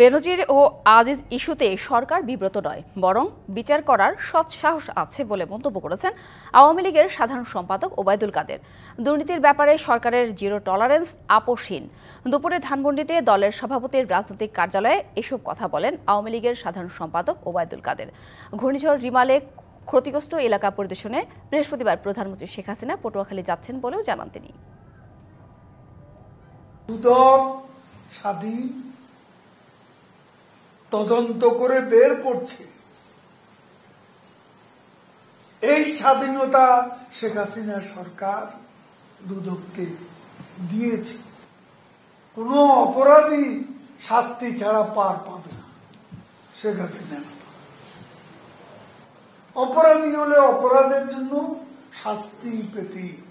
বেনজির ও আজিজ ইস্যুতে সরকার বিব্রত নয় বরং বিচার করার সৎ সাহস আছে বলে মন্তব্য করেছেন আওয়ামী লীগের সাধারণ সম্পাদক ওবায়দুল কাদের দুর্নীতির ব্যাপারে সরকারের জিরো টলারেন্স আপোষহীন দুপুরে ধানমন্ডিতে দলের সভাপতির রাজনৈতিক কার্যালয়ে এসব কথা বলেন আওয়ামী লীগের সাধারণ সম্পাদক ওবায়দুল কাদের ঘূর্ণিঝড় রিমালে ক্ষতিগ্রস্ত এলাকা পরিদর্শনে বৃহস্পতিবার প্রধানমন্ত্রী শেখ হাসিনা পটুয়াখালী যাচ্ছেন বলেও জানান তিনি তদন্ত করে বের করছে এই স্বাধীনতা শেখ হাসিনা সরকার দুদককে দিয়েছে কোন অপরাধী শাস্তি ছাড়া পার পাবে না শেখ হাসিনার অপরাধী হলে অপরাধের জন্য শাস্তি পেতে